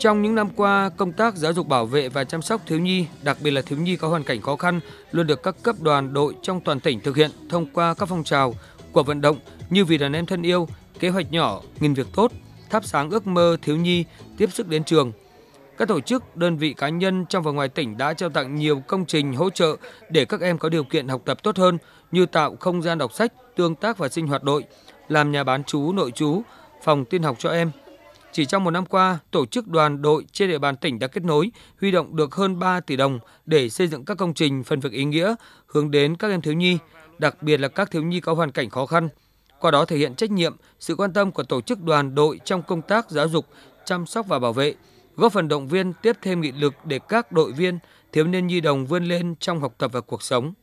Trong những năm qua, công tác giáo dục bảo vệ và chăm sóc thiếu nhi, đặc biệt là thiếu nhi có hoàn cảnh khó khăn, luôn được các cấp đoàn đội trong toàn tỉnh thực hiện thông qua các phong trào, của vận động như Vì đàn em thân yêu, kế hoạch nhỏ, nghìn việc tốt, thắp sáng ước mơ thiếu nhi tiếp sức đến trường. Các tổ chức, đơn vị cá nhân trong và ngoài tỉnh đã trao tặng nhiều công trình hỗ trợ để các em có điều kiện học tập tốt hơn như tạo không gian đọc sách, tương tác và sinh hoạt đội, làm nhà bán chú nội chú, phòng tin học cho em, chỉ trong một năm qua, tổ chức đoàn đội trên địa bàn tỉnh đã kết nối, huy động được hơn 3 tỷ đồng để xây dựng các công trình phần việc ý nghĩa hướng đến các em thiếu nhi, đặc biệt là các thiếu nhi có hoàn cảnh khó khăn. Qua đó thể hiện trách nhiệm, sự quan tâm của tổ chức đoàn đội trong công tác giáo dục, chăm sóc và bảo vệ, góp phần động viên tiếp thêm nghị lực để các đội viên, thiếu niên nhi đồng vươn lên trong học tập và cuộc sống.